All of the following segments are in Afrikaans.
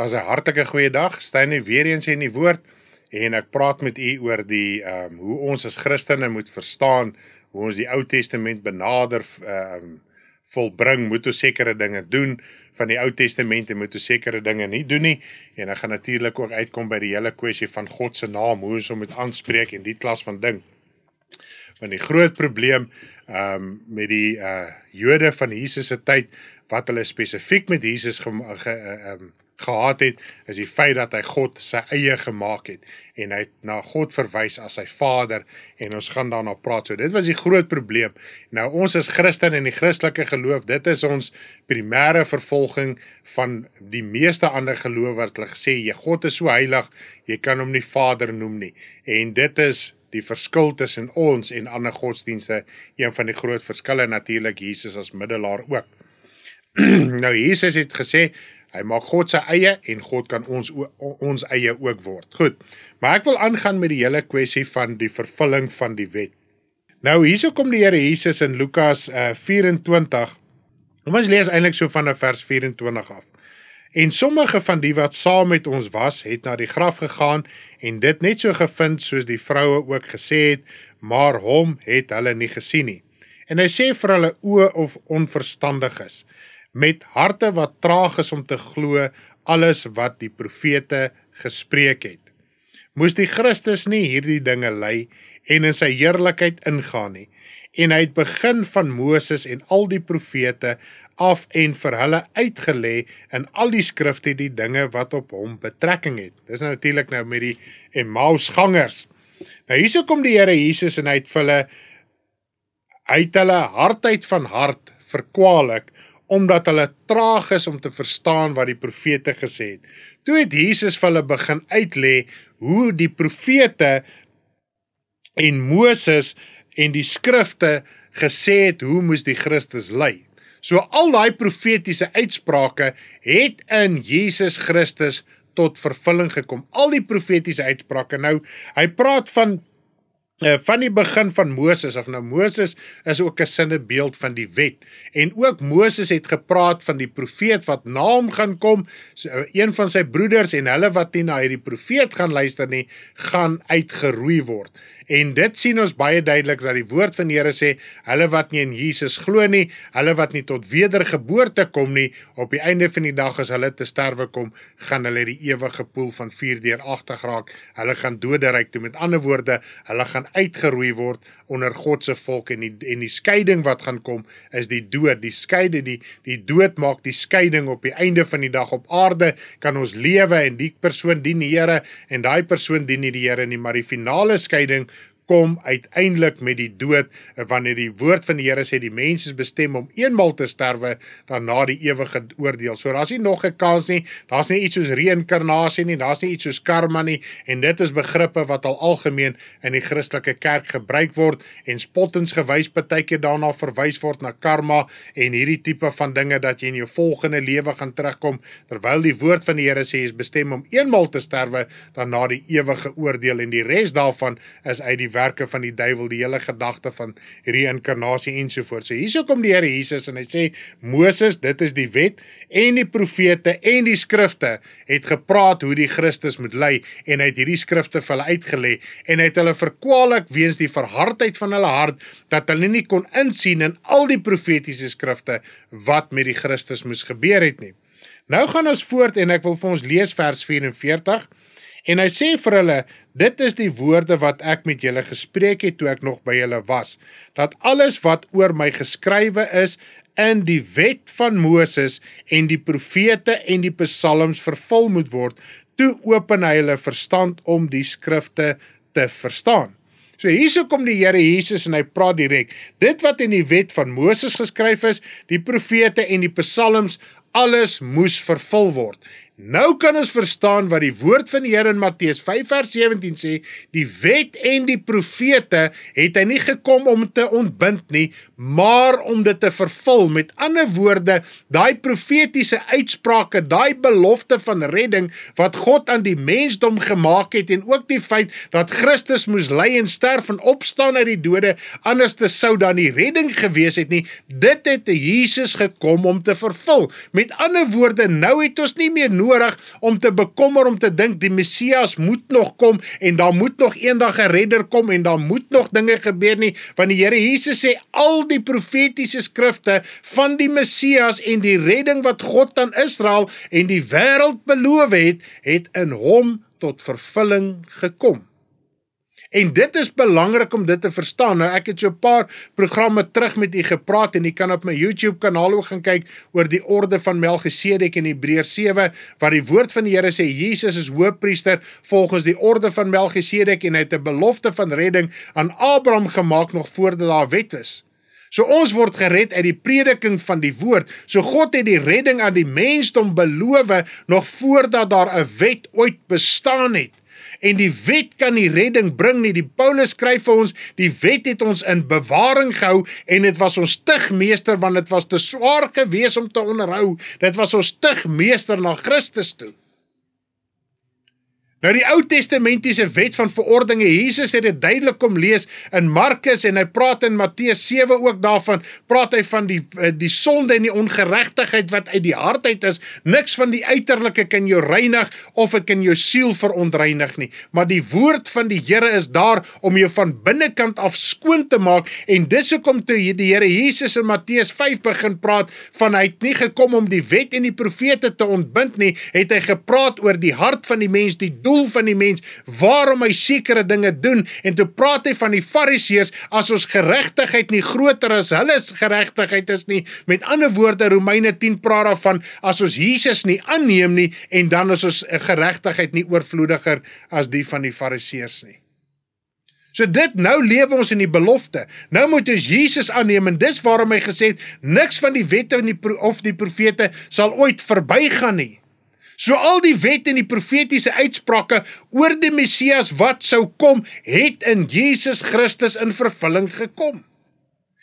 Daar's 'n hartlike goeiedag. Stein weer eens hier in die woord en ek praat met u oor die ehm um, hoe ons as Christene moet verstaan hoe ons die Ou Testament benader ehm um, volbring moet ons sekere dinge doen van die Ou Testament en moet ons sekere dinge nie doen nie en ek gaan natuurlik ook uitkom by die hele kwessie van God se naam hoe ons hom moet aanspreek en die klas van ding. Want die groot probleem ehm um, met die eh uh, Jode van Jesus se tyd wat hulle spesifiek met Jesus eh, ehm gehad het, is die feit dat hy God sy eie gemaak het en hy het na God verwys as sy Vader en ons gaan daarna praat. So dit was die groot probleem. Nou ons is Christen en die Christelike geloof, dit is ons primêre vervolging van die meeste ander geloof wat hulle gesê jy God is so heilig, jy kan hom nie Vader noem nie. En dit is die verskil tussen ons en ander godsdienste, een van die groot verskille natuurlik Jesus as middelaar ook. nou Jesus het gesê Hy maak God se eie en God kan ons ons eie ook word. Goed. Maar ek wil aangaan met die hele kwessie van die vervulling van die wet. Nou hierso kom die Here Jesus in Lukas uh, eh, 24. Kom ons lees eintlik so van vers 24 af. En sommige van die wat saam met ons was, het na die graf gegaan en dit net so gevind soos die vroue ook gesê het, maar hom het hulle nie gesien nie. En hy sê vir hulle o of onverstandiges met harte wat traag is om te glo alles wat die profete gespreek het. Moes die Christus nie hierdie dinge lei en in sy heerlikheid ingaan nie en hy het begin van Moses en al die profete af en vir hulle uitgelê in al die skrifte die dinge wat op hom betrekking het. Dis natuurlik nou met die Emmausgangers. Nou hierso kom die Here Jesus en hy het hulle uit hulle hardheid van hart verkwalik omdat hulle traag is om te verstaan wat die profete gesê het. Toe het Jesus vir hulle begin uitlê hoe die profete en Moses en die skrifte gesê het hoe moes die Christus ly. So al daai profetiese uitsprake het in Jesus Christus tot vervulling gekom. Al die profetiese uitsprake. Nou, hy praat van Eh, van die begin van Moses of nou Moses is ook 'n sinnebeeld van die wet en ook Moses het gepraat van die profeet wat na hom gaan kom eh, een van sy broeders en hulle wat nie na hierdie profeet gaan luister nie gaan uitgeroei word En dit sien ons baie duidelik dat die woord van die Here sê, hulle wat nie in Jesus glo nie, hulle wat nie tot wedergeboorte kom nie, op die einde van die dag as hulle te sterwe kom, gaan hulle die ewige poel van vuur deur agter raak. Hulle gaan doderyk toe. Met ander woorde, hulle gaan uitgeroei word onder God se volk en die en die skeiding wat gaan kom is die dood. Die skeiding, die die dood maak die skeiding op die einde van die dag op aarde kan ons lewe en die persoon dien die Here en daai persoon dien nie die Here nie, maar die finale skeiding kom uiteindelik met die dood wanneer die woord van die Here sê die mens is bestem om eenmal te sterwe daarna die ewige oordeel. So daar's nie nog 'n kans nie. Daar's nie iets soos reïnkarnasie nie. Daar's nie iets soos karma nie en dit is begrippe wat al algemeen in die Christelike kerk gebruik word en spottends gewys partykeer daarna verwys word na karma en hierdie tipe van dinge dat jy in jou volgende lewe gaan terugkom terwyl die woord van die Here sê jy is bestem om eenmal te sterwe daarna die ewige oordeel en die res daarvan is uit die werke van die duiwel, die hele gedagte van reïnkarnasie ensovoorts. So hier kom die Here Jesus en hy sê Moses, dit is die wet en die profete en die skrifte het gepraat hoe die Christus moet ly en hy het hierdie skrifte vir hulle uitgelê en hy het hulle verkwalik weens die verhardheid van hulle hart dat hulle nie kon insien in al die profetiese skrifte wat met die Christus moes gebeur het nie. Nou gaan ons voort en ek wil vir ons lees vers 44. En hy sê vir hulle, dit is die woorde wat ek met julle gespreek het toe ek nog by julle was, dat alles wat oor my geskrywe is in die wet van Moses en die profete en die psalms vervul moet word, toe open hy hulle verstand om die skrifte te verstaan. So hierso kom die Here Jesus en hy praat direk. Dit wat in die wet van Moses geskryf is, die profete en die psalms, alles moes vervul word. Nou kan ons verstaan wat die woord van die Here in Matteus 5:17 sê, die wet en die profete het hy nie gekom om te ontbind nie, maar om dit te vervul. Met ander woorde, daai profetiese uitsprake, daai belofte van redding wat God aan die mensdom gemaak het en ook die feit dat Christus moes ly en sterf en opstaan uit die dode, anders te sou dan nie redding gewees het nie, dit het Jesus gekom om te vervul. Met ander woorde, nou het ons nie meer nodig nodig om te bekommer om te dink die Messias moet nog kom en daar moet nog eendag 'n redder kom en daar moet nog dinge gebeur nie want die Here Jesus sê al die profetiese skrifte van die Messias en die redding wat God aan Israel en die wêreld beloof het het in hom tot vervulling gekom. En dit is belangrik om dit te verstaan. Nou ek het so 'n paar programme terug met u gepraat en u kan op my YouTube kanaal ook gaan kyk oor die orde van Melchisedek in Hebreërs 7 waar die woord van die Here sê Jesus is hoëpriester volgens die orde van Melchisedek en hy het 'n belofte van redding aan Abraham gemaak nog voordat daar wet was. So ons word gered uit die prediking van die woord. So God het die redding aan die mensdom beloof nog voordat daar 'n wet ooit bestaan het en die wet kan nie redding bring nie. Die Paulus skryf vir ons, die wet het ons in bewaring gehou en dit was ons tigmeester want dit was te swaar geweest om te onderhou. Dit was ons tigmeester na Christus toe. Nou die Ou Testamentiese wet van verordeninge, Jesus het dit duidelik kom lees in Markus en hy praat in Matteus 7 ook daarvan. Praat hy van die eh, die sonde en die ongeregtigheid wat uit die hart uit is. Niks van die uiterlike kan jou reinig of dit kan jou siel verontreinig nie, maar die woord van die Here is daar om jou van binnekant af skoon te maak en dis hoekom toe die Here Jesus in Matteus 5 begin praat van hy het nie gekom om die wet en die profete te ontbind nie, het hy gepraat oor die hart van die mens, die doel van die mens, waarom hy sekere dinge doen en toe praat hy van die fariseërs as ons geregtigheid nie groter as hulle se geregtigheid is nie. Met ander woorde Romeine 10 praat daarvan as ons Jesus nie aanneem nie en dan is ons eh, geregtigheid nie oorvloediger as die van die fariseërs nie. So dit nou lewe ons in die belofte. Nou moet ons Jesus aanneem en dis waarom hy gesê het niks van die wette of die profete sal ooit verbygaan nie. So al die wet en die profetiese uitsprake oor die Messias wat sou kom, het in Jesus Christus in vervulling gekom.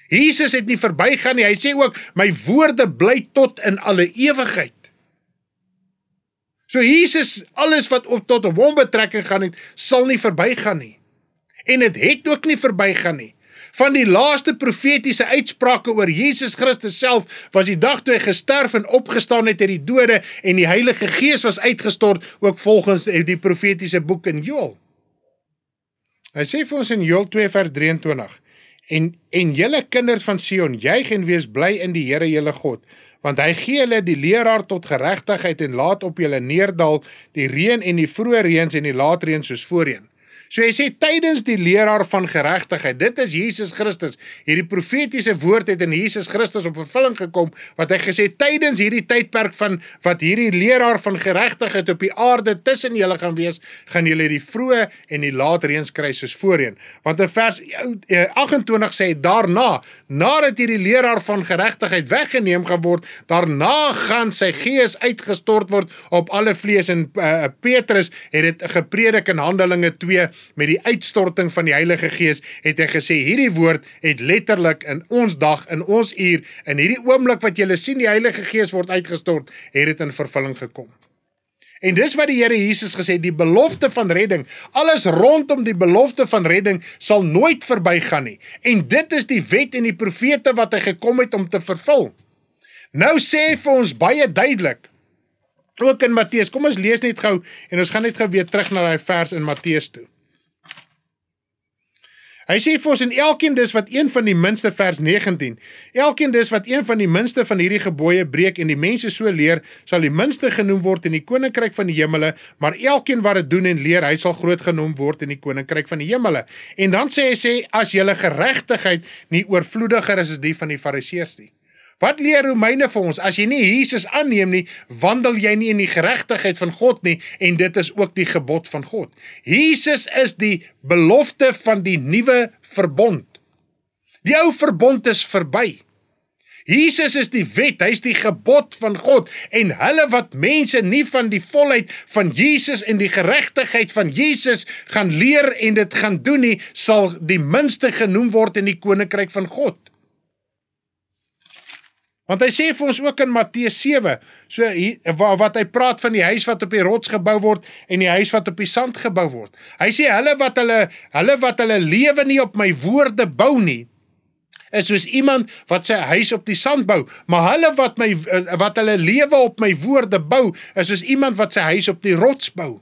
Jesus het nie verbygaan nie. Hy sê ook, "My woorde bly tot in alle ewigheid." So Jesus, alles wat op tot hom betrekking gaan het, sal nie verbygaan nie. En dit het, het ook nie verbygaan nie van die laaste profetiese uitsprake oor Jesus Christus self was die dag toe hy gesterf en opgestaan het uit die dode en die Heilige Gees was uitgestort ook volgens die profetiese boek in Joël. Hy sê vir ons in Joël 2 vers 23: En en julle kinders van Sion, juig en wees bly in die Here julle God want hy gee hulle die leraar tot geregtigheid en laat op hulle neerdal die reën en die vroeë reëns en die laat reën soos voorheen. So hy sê tydens die leraar van geregtigheid, dit is Jesus Christus. Hierdie profetiese woord het in Jesus Christus op vervulling gekom wat hy gesê tydens hierdie tydperk van wat hierdie leraar van geregtigheid op die aarde tussen julle gaan wees, gaan julle die vroeë en die laat reëns kry soos voorheen. Want in vers 28 eh, sê hy daarna, nadat hierdie leraar van geregtigheid weggeneem geword, daarna gaan sy gees uitgestort word op alle vlees en uh, Petrus het dit gepredik in Handelinge 2 met die uitstorting van die Heilige Gees het hy gesê hierdie woord het letterlik in ons dag in ons uur in hierdie oomblik wat julle sien die Heilige Gees word uitgestort het dit in vervulling gekom. En dis wat die Here Jesus gesê het die belofte van redding alles rondom die belofte van redding sal nooit verbygaan nie en dit is die wet en die profete wat hy gekom het om te vervul. Nou sê vir ons baie duidelik ook in Matteus. Kom ons lees net gou en ons gaan net gou weer terug na daai vers in Matteus toe. Hy sê vir ons en elkeen dis wat een van die minste vers 19. Elkeen dis wat een van die minste van hierdie gebooie breek en die mense so leer, sal die minste genoem word in die koninkryk van die hemele, maar elkeen wat dit doen en leer, hy sal groot genoem word in die koninkryk van die hemele. En dan sê hy sê as julle geregtigheid nie oorvloediger is as die van die fariseërs nie. Wat leer Romeine vir ons? As jy nie Jesus aanneem nie, wandel jy nie in die geregtigheid van God nie en dit is ook die gebod van God. Jesus is die belofte van die nuwe verbond. Die ou verbond is verby. Jesus is die wet, hy's die gebod van God en hulle wat mense nie van die volheid van Jesus en die geregtigheid van Jesus gaan leer en dit gaan doen nie, sal die minste genoem word in die koninkryk van God. Want hy sê vir ons ook in Matteus 7, so hier wat hy praat van die huis wat op die rots gebou word en die huis wat op die sand gebou word. Hy sê hulle wat hulle hulle wat hulle lewe nie op my woorde bou nie is soos iemand wat sy huis op die sand bou, maar hulle wat my eh, wat hulle lewe op my woorde bou is soos iemand wat sy huis op die rots bou.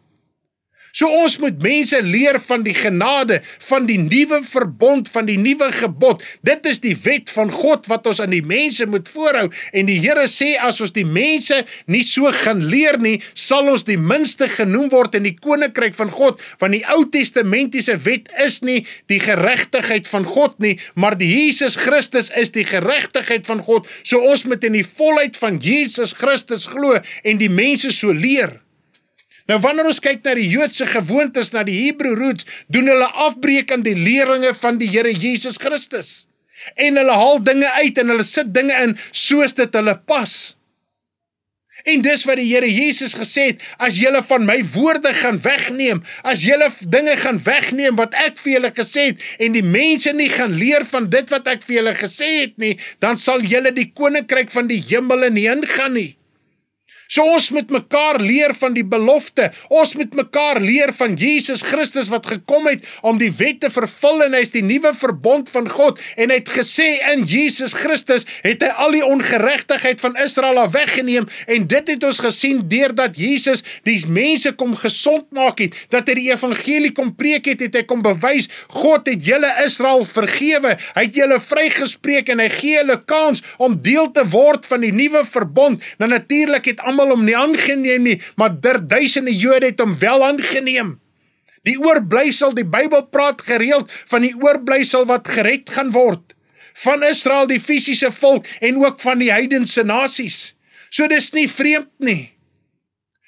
So ons moet mense leer van die genade, van die nuwe verbond, van die nuwe gebod. Dit is die wet van God wat ons aan die mense moet voorhou en die Here sê as ons die mense nie so gaan leer nie, sal ons die minste genoem word in die koninkryk van God, want die Ou Testamentiese wet is nie die geregtigheid van God nie, maar die Jesus Christus is die geregtigheid van God. So ons moet in die volheid van Jesus Christus glo en die mense so leer. Nou wanneer ons kyk na die Joodse gewoontes, na die Hebrew roots, doen hulle afbreek aan die leringe van die Here Jesus Christus. En hulle haal dinge uit en hulle sit dinge in soos dit hulle pas. En dis wat die Here Jesus gesê het, as julle van my woorde gaan wegneem, as julle dinge gaan wegneem wat ek vir julle gesê het en die mense nie gaan leer van dit wat ek vir julle gesê het nie, dan sal julle die koninkryk van die hemel nie ingaan nie. So ons moet mekaar leer van die belofte. Ons moet mekaar leer van Jesus Christus wat gekom het om die wet te vervul en hy's die nuwe verbond van God en hy het gesê in Jesus Christus het hy al die ongeregtigheid van Israel af weggeneem en dit het ons gesien deurdat Jesus die mense kom gesond maak het, dat hy die evangelie kom preek het, het hy kom bewys God het julle Israel vergewe. Hy het julle vrygespreek en hy gee hulle kans om deel te word van die nuwe verbond. Nou natuurlik het almal hom nie aangeneem nie, maar der duisende Jode het hom wel aangeneem. Die oorblysel, die Bybel praat gereeld van die oorblysel wat gered gaan word van Israel, die fisiese volk en ook van die heidense nasies. So dis nie vreemd nie.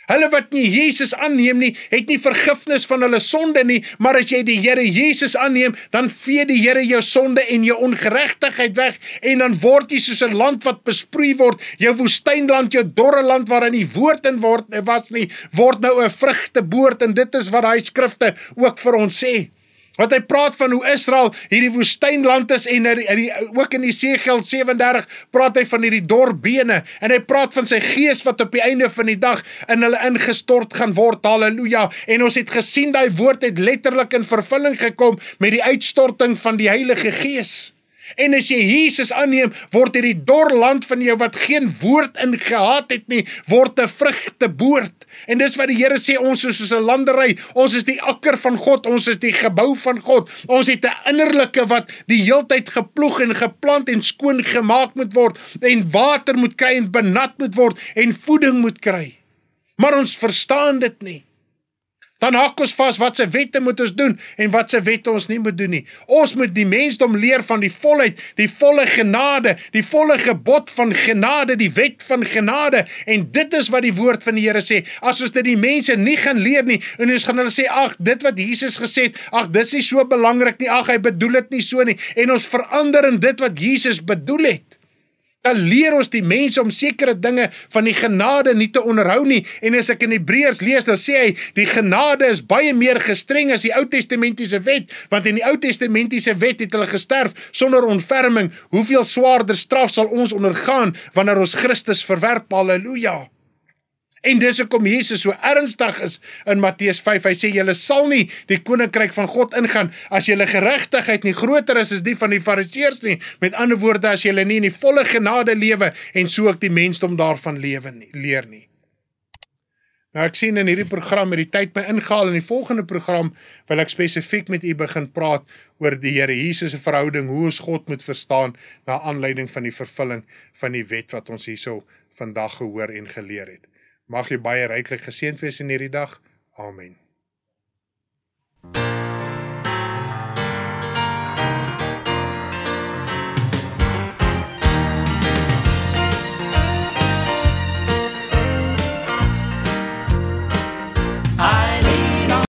Hulle wat nie Jesus aanneem nie, het nie vergifnis van hulle sonde nie, maar as jy die Here Jesus aanneem, dan vee die Here jou sonde en jou ongeregtigheid weg en dan word jy soos 'n land wat besproei word, jou woestynland, jou dorre land waarin die woord in word was nie, word nou 'n vrugteboord en dit is wat daai skrifte ook vir ons sê wat hy praat van hoe Israel hierdie woestynland is en in die ook in Jesegiel 37 praat hy van hierdie dorbene en hy praat van sy gees wat op die einde van die dag in hulle ingestort gaan word haleluja en ons het gesien daai woord het letterlik in vervulling gekom met die uitstorting van die Heilige Gees En as jy Jesus aanneem, word hierdie dor land van jou wat geen woord in gehad het nie, word 'n vrugteboord. En dis wat die Here sê ons is soos 'n landery, ons is die akker van God, ons is die gebou van God. Ons het 'n innerlike wat die heeltyd geploeg en geplant en skoon gemaak moet word en water moet kry en benat moet word en voeding moet kry. Maar ons verstaan dit nie. Dan hak ons vas wat se wette moet ons doen en wat se wette ons nie moet doen nie. Ons moet die mensdom leer van die volheid, die volle genade, die volle gebod van genade, die wet van genade en dit is wat die woord van die Here sê. As ons dit die mense nie gaan leer nie en ons gaan hulle sê ag, dit wat Jesus gesê het, ag dis nie so belangrik nie, ag hy bedoel dit nie so nie en ons verander in dit wat Jesus bedoel het. Dan leer ons die mense om sekere dinge van die genade nie te onderhou nie. En as ek in Hebreërs lees, dan sê hy die genade is baie meer gestreng as die Ou Testamentiese wet, want in die Ou Testamentiese wet het hulle gesterf sonder ontferming. Hoeveel swaarder straf sal ons ondergaan wanneer ons Christus verwerp? Halleluja. En dis hoekom Jesus so ernstig is in Matteus 5. Hy sê julle sal nie die koninkryk van God ingaan as julle geregtigheid nie groter is as die van die fariseërs nie. Met ander woorde as julle nie in die volle genade lewe en so ook die mensdom daarvan lewe leer nie. Nou ek sien in hierdie program het die tyd my ingehaal en in die volgende program wil ek spesifiek met u begin praat oor die Here Jesus se verhouding, hoe ons God moet verstaan na aanleiding van die vervulling van die wet wat ons hierso vandag gehoor en geleer het. Mag jy baie ryklik geseënd wees in hierdie dag. Amen. thank you